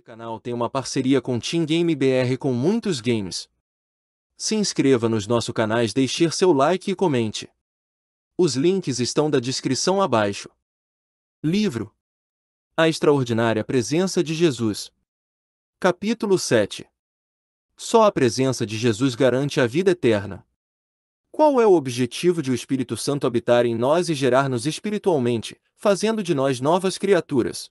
Esse canal tem uma parceria com Team Game BR com muitos games. Se inscreva nos nossos canais, deixe seu like e comente. Os links estão da descrição abaixo. Livro A Extraordinária Presença de Jesus Capítulo 7 Só a presença de Jesus garante a vida eterna. Qual é o objetivo de o Espírito Santo habitar em nós e gerar-nos espiritualmente, fazendo de nós novas criaturas?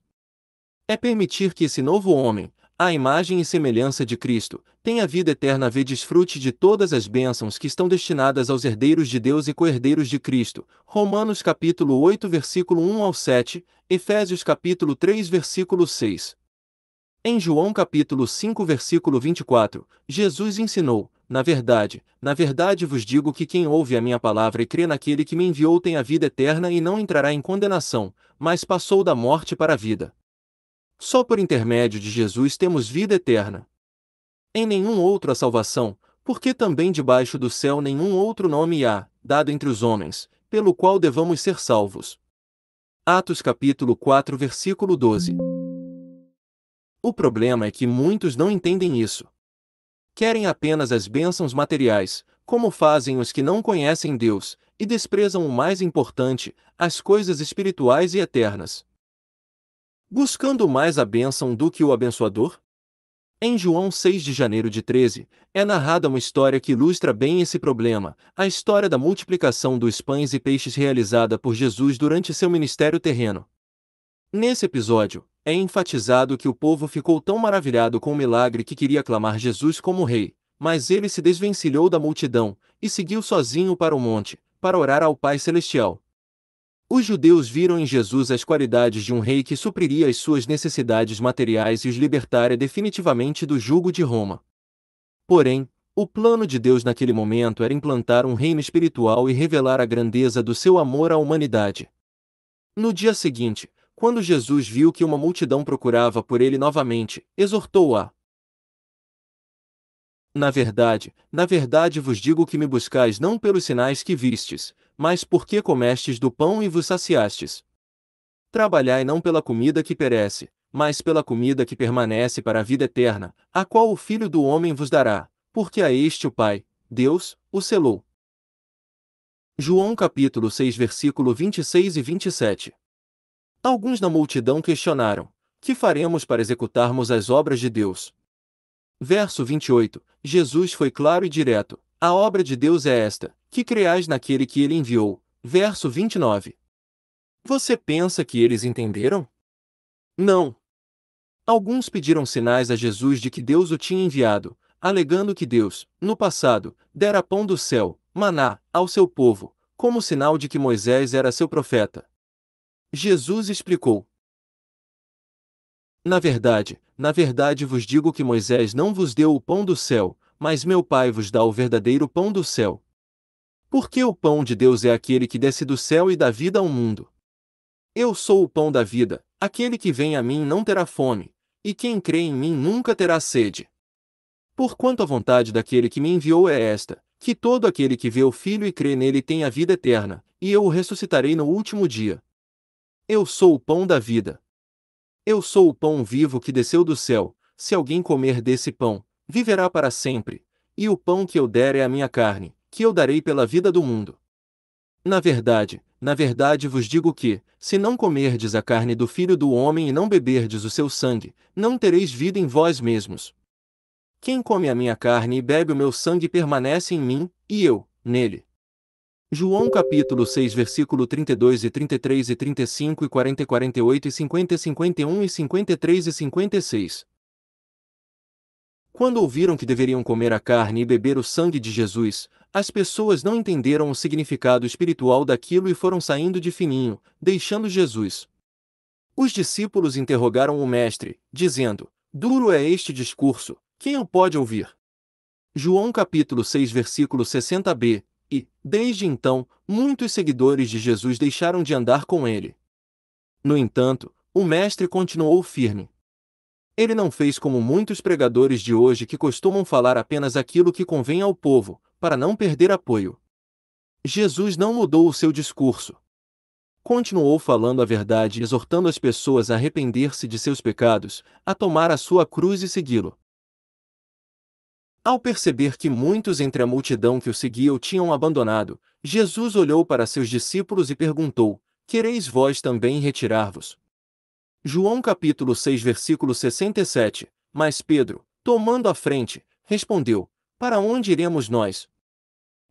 é permitir que esse novo homem, à imagem e semelhança de Cristo, tenha vida eterna e desfrute de todas as bênçãos que estão destinadas aos herdeiros de Deus e co-herdeiros de Cristo. Romanos capítulo 8 versículo 1 ao 7, Efésios capítulo 3 versículo 6. Em João capítulo 5 versículo 24, Jesus ensinou, na verdade, na verdade vos digo que quem ouve a minha palavra e crê naquele que me enviou tem a vida eterna e não entrará em condenação, mas passou da morte para a vida. Só por intermédio de Jesus temos vida eterna. Em nenhum outro a salvação, porque também debaixo do céu nenhum outro nome há, dado entre os homens, pelo qual devamos ser salvos. Atos capítulo 4, versículo 12. O problema é que muitos não entendem isso. Querem apenas as bênçãos materiais, como fazem os que não conhecem Deus, e desprezam o mais importante, as coisas espirituais e eternas buscando mais a bênção do que o abençoador? Em João 6 de janeiro de 13, é narrada uma história que ilustra bem esse problema, a história da multiplicação dos pães e peixes realizada por Jesus durante seu ministério terreno. Nesse episódio, é enfatizado que o povo ficou tão maravilhado com o milagre que queria clamar Jesus como rei, mas ele se desvencilhou da multidão e seguiu sozinho para o monte, para orar ao Pai Celestial. Os judeus viram em Jesus as qualidades de um rei que supriria as suas necessidades materiais e os libertaria definitivamente do jugo de Roma. Porém, o plano de Deus naquele momento era implantar um reino espiritual e revelar a grandeza do seu amor à humanidade. No dia seguinte, quando Jesus viu que uma multidão procurava por ele novamente, exortou-a: Na verdade, na verdade vos digo que me buscais não pelos sinais que vistes, mas porque comestes do pão e vos saciastes. Trabalhai não pela comida que perece, mas pela comida que permanece para a vida eterna, a qual o Filho do Homem vos dará, porque a este o Pai, Deus, o selou. João capítulo 6 versículo 26 e 27 Alguns na multidão questionaram, que faremos para executarmos as obras de Deus? Verso 28, Jesus foi claro e direto, a obra de Deus é esta, que creais naquele que ele enviou. Verso 29. Você pensa que eles entenderam? Não. Alguns pediram sinais a Jesus de que Deus o tinha enviado, alegando que Deus, no passado, dera pão do céu, maná, ao seu povo, como sinal de que Moisés era seu profeta. Jesus explicou: Na verdade, na verdade vos digo que Moisés não vos deu o pão do céu, mas meu Pai vos dá o verdadeiro pão do céu. Porque o pão de Deus é aquele que desce do céu e dá vida ao mundo. Eu sou o pão da vida, aquele que vem a mim não terá fome, e quem crê em mim nunca terá sede. Porquanto a vontade daquele que me enviou é esta, que todo aquele que vê o Filho e crê nele tenha vida eterna, e eu o ressuscitarei no último dia. Eu sou o pão da vida. Eu sou o pão vivo que desceu do céu, se alguém comer desse pão, viverá para sempre, e o pão que eu der é a minha carne, que eu darei pela vida do mundo. Na verdade, na verdade vos digo que, se não comerdes a carne do filho do homem e não beberdes o seu sangue, não tereis vida em vós mesmos. Quem come a minha carne e bebe o meu sangue permanece em mim, e eu, nele. João capítulo 6 versículo 32 e 33 e 35 e 40 e 48 e 50 e 51 e 53 e 56 quando ouviram que deveriam comer a carne e beber o sangue de Jesus, as pessoas não entenderam o significado espiritual daquilo e foram saindo de fininho, deixando Jesus. Os discípulos interrogaram o Mestre, dizendo: Duro é este discurso, quem o pode ouvir? João capítulo 6, versículo 60b. E, desde então, muitos seguidores de Jesus deixaram de andar com ele. No entanto, o Mestre continuou firme, ele não fez como muitos pregadores de hoje que costumam falar apenas aquilo que convém ao povo, para não perder apoio. Jesus não mudou o seu discurso. Continuou falando a verdade e exortando as pessoas a arrepender-se de seus pecados, a tomar a sua cruz e segui-lo. Ao perceber que muitos entre a multidão que o seguia o tinham abandonado, Jesus olhou para seus discípulos e perguntou: Quereis vós também retirar-vos? João capítulo 6 versículo 67, mas Pedro, tomando a frente, respondeu, para onde iremos nós?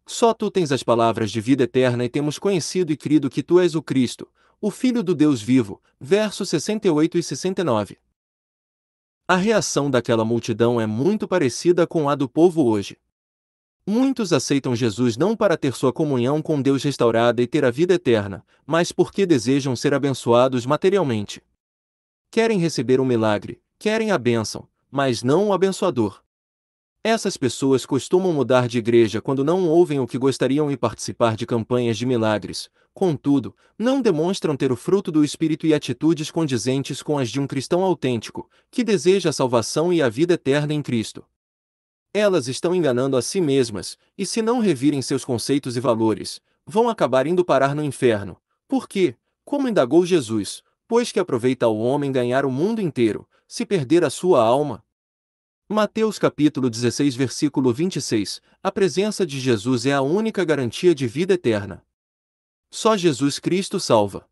Só tu tens as palavras de vida eterna e temos conhecido e crido que tu és o Cristo, o Filho do Deus vivo. Versos 68 e 69. A reação daquela multidão é muito parecida com a do povo hoje. Muitos aceitam Jesus não para ter sua comunhão com Deus restaurada e ter a vida eterna, mas porque desejam ser abençoados materialmente. Querem receber um milagre, querem a bênção, mas não o abençoador. Essas pessoas costumam mudar de igreja quando não ouvem o que gostariam e participar de campanhas de milagres, contudo, não demonstram ter o fruto do Espírito e atitudes condizentes com as de um cristão autêntico, que deseja a salvação e a vida eterna em Cristo. Elas estão enganando a si mesmas, e se não revirem seus conceitos e valores, vão acabar indo parar no inferno, porque, como indagou Jesus, pois que aproveita o homem ganhar o mundo inteiro, se perder a sua alma? Mateus capítulo 16, versículo 26. A presença de Jesus é a única garantia de vida eterna. Só Jesus Cristo salva.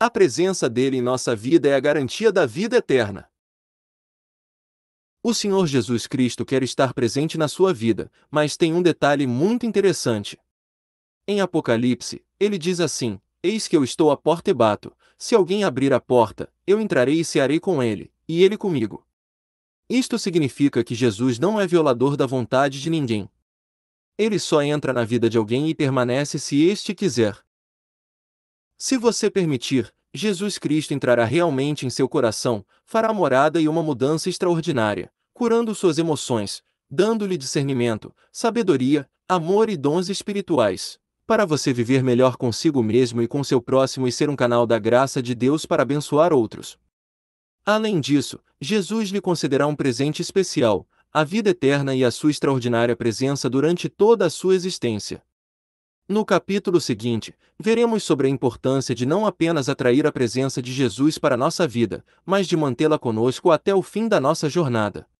A presença dele em nossa vida é a garantia da vida eterna. O Senhor Jesus Cristo quer estar presente na sua vida, mas tem um detalhe muito interessante. Em Apocalipse, ele diz assim: Eis que eu estou à porta e bato. Se alguém abrir a porta, eu entrarei e cearei com ele, e ele comigo. Isto significa que Jesus não é violador da vontade de ninguém. Ele só entra na vida de alguém e permanece se este quiser. Se você permitir, Jesus Cristo entrará realmente em seu coração, fará morada e uma mudança extraordinária, curando suas emoções, dando-lhe discernimento, sabedoria, amor e dons espirituais para você viver melhor consigo mesmo e com seu próximo e ser um canal da graça de Deus para abençoar outros. Além disso, Jesus lhe concederá um presente especial, a vida eterna e a sua extraordinária presença durante toda a sua existência. No capítulo seguinte, veremos sobre a importância de não apenas atrair a presença de Jesus para nossa vida, mas de mantê-la conosco até o fim da nossa jornada.